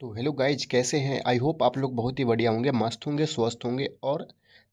तो hello guys कैसे हैं आई होप आप लोग बहुत ही बढ़िया होंगे मस्त होंगे स्वस्थ होंगे और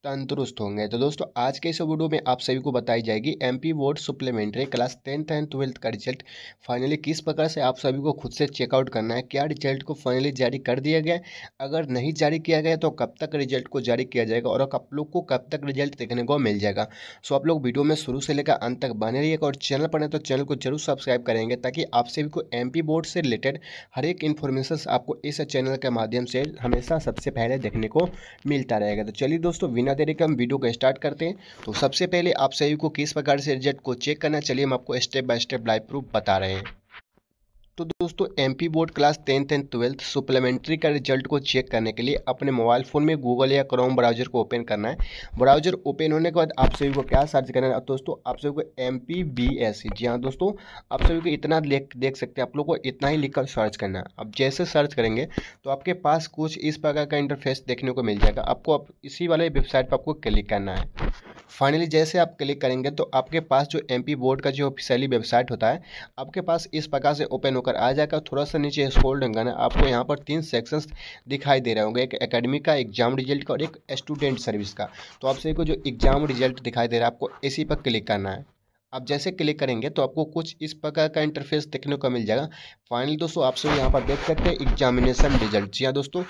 तंदुरुस्त होंगे तो दोस्तों आज के इस वीडियो में आप सभी को बताई जाएगी MP board supplementary class tenth and twelfth का रिजल्ट फाइनली किस प्रकार से आप सभी को खुद से चेकआउट करना है क्या रिजल्ट को फाइनली जारी कर दिया गया अगर नहीं जारी किया गया तो कब तक रिजल्ट को जारी किया जाएगा और आप लोग को कब तक रिजल्ट देखने को मिल जाएगा सो आप लोग वीडियो में शुरू से लेकर अंत तक बने रहिएगा और चैनल पर तो चैनल को जरूर सब्सक्राइब करेंगे ताकि आप सभी को एम बोर्ड से रिलेटेड हर एक इन्फॉर्मेशन आपको इस चैनल के माध्यम से हमेशा सबसे पहले देखने को मिलता रहेगा तो चलिए दोस्तों बिना बिना देरी के हम वीडियो को स्टार्ट करते हैं तो सबसे पहले आप सभी को किस प्रकार से रिजल्ट को चेक करना चलिए हम आपको step by step live proof बता रहे हैं तो दोस्तों MP board class tenth and twelfth supplementary का रिजल्ट को चेक करने के लिए अपने मोबाइल फ़ोन में गूगल या क्रोम ब्राउजर को ओपन करना है ब्राउजर ओपन होने के बाद आप सभी को क्या सर्च करना है दोस्तों आप सभी को M P B S G हाँ दोस्तों आप सभी को इतना देख देख सकते हैं आप लोग को इतना ही लिखकर सर्च करना है अब जैसे सर्च करेंगे तो आपके पास कुछ इस प्रकार का इंटरफेस देखने को मिल जाएगा आपको आप इसी वाले वेबसाइट पर आपको क्लिक करना है फाइनली जैसे आप क्लिक करेंगे तो आपके पास जो एमपी बोर्ड का जो ऑफिशियली वेबसाइट होता है आपके पास इस प्रकार से ओपन होकर आ जाएगा थोड़ा सा नीचे स्क्रॉल ना आपको यहाँ पर तीन सेक्शंस दिखाई दे रहे होंगे एक एकेडमी का एग्जाम रिजल्ट का और एक स्टूडेंट सर्विस का तो आपसे को जो एग्जाम रिजल्ट दिखाई दे रहा है आपको इसी पर क्लिक करना है आप जैसे क्लिक करेंगे तो आपको कुछ इस प्रकार का इंटरफेस देखने को मिल जाएगा फाइनली दोस्तों आप सब यहाँ पर देख सकते हैं एग्जामिनेशन रिजल्ट जी हाँ दोस्तों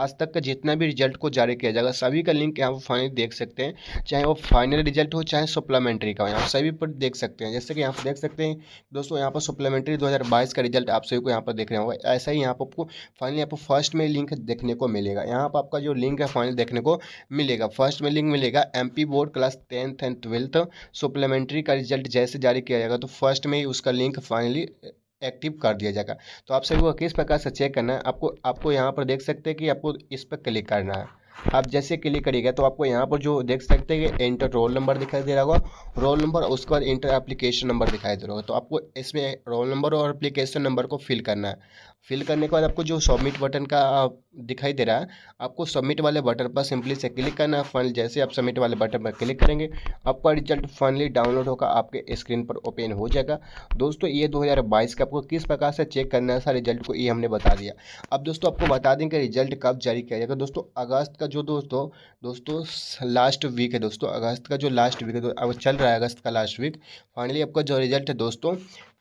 आज तक का जितना भी रिजल्ट को जारी किया जाएगा सभी का लिंक यहाँ पर फाइनली देख सकते हैं चाहे वो फाइनल रिजल्ट हो चाहे सप्लीमेंट्री का हो यहाँ सभी पर देख सकते हैं जैसे कि यहाँ पर देख सकते हैं दोस्तों यहाँ पर सप्लीमेंट्री दो का रिजल्ट आप सभी को यहाँ पर देख रहे होगा ऐसा ही यहाँ पर आपको फाइनली आपको फर्स्ट में लिंक देखने को मिलेगा यहाँ पर आपका जो लिंक है फाइनल देखने को मिलेगा फर्स्ट में लिंक मिलेगा M board class tenth and twelfth supplementary का रिजल्ट जैसे जारी किया जाएगा तो फर्स्ट में ही उसका लिंक फाइनली एक्टिव कर दिया जाएगा तो आप सभी को किस प्रकार से चेक करना है आपको आपको यहाँ पर देख सकते हैं कि आपको इस पर क्लिक करना है आप जैसे क्लिक करिएगा तो आपको यहाँ पर जो देख सकते हैं कि एंटर रोल नंबर दिखाई दे रहा होगा रोल नंबर उसके बाद इंटर एप्लीकेशन नंबर दिखाई दे रहा होगा तो आपको इसमें रोल नंबर और एप्लीकेशन नंबर को फिल करना है फिल करने के बाद आपको जो सबमिट बटन का दिखाई दे रहा है आपको सबमिट वाले बटन पर सिंपली से क्लिक करना है फाइनल जैसे आप सबमिट वाले बटन पर क्लिक करेंगे आपका रिजल्ट फाइनली डाउनलोड होगा आपके स्क्रीन पर ओपन हो जाएगा दोस्तों ये 2022 का आपको किस प्रकार से चेक करना है सर रिजल्ट को ये हमने बता दिया अब दोस्तों आपको बता दें कि रिजल्ट कब जारी किया जाएगा दोस्तों अगस्त का जो दोस्तों दोस्तों लास्ट वीक है दोस्तों अगस्त का जो लास्ट वीक है तो चल रहा है अगस्त का लास्ट वीक फाइनली आपका जो रिजल्ट है दोस्तों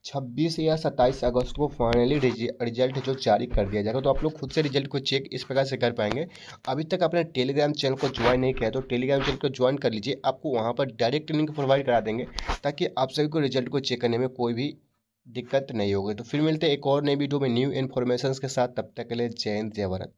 छब्बीस या सत्ताईस अगस्त को फाइनली रिजल्ट जो जारी कर दिया जाएगा तो आप लोग खुद से रिजल्ट को चेक इस प्रकार से कर पाएंगे अभी तक आपने टेलीग्राम चैनल को ज्वाइन नहीं किया तो टेलीग्राम चैनल को ज्वाइन कर लीजिए आपको वहाँ पर डायरेक्ट लिंक प्रोवाइड करा देंगे ताकि आप सभी को रिजल्ट को चेक करने में कोई भी दिक्कत नहीं होगी तो फिर मिलते एक और नई वीडियो में न्यू इन्फॉर्मेशन के साथ तब तक के लिए जय हिंद जय भारत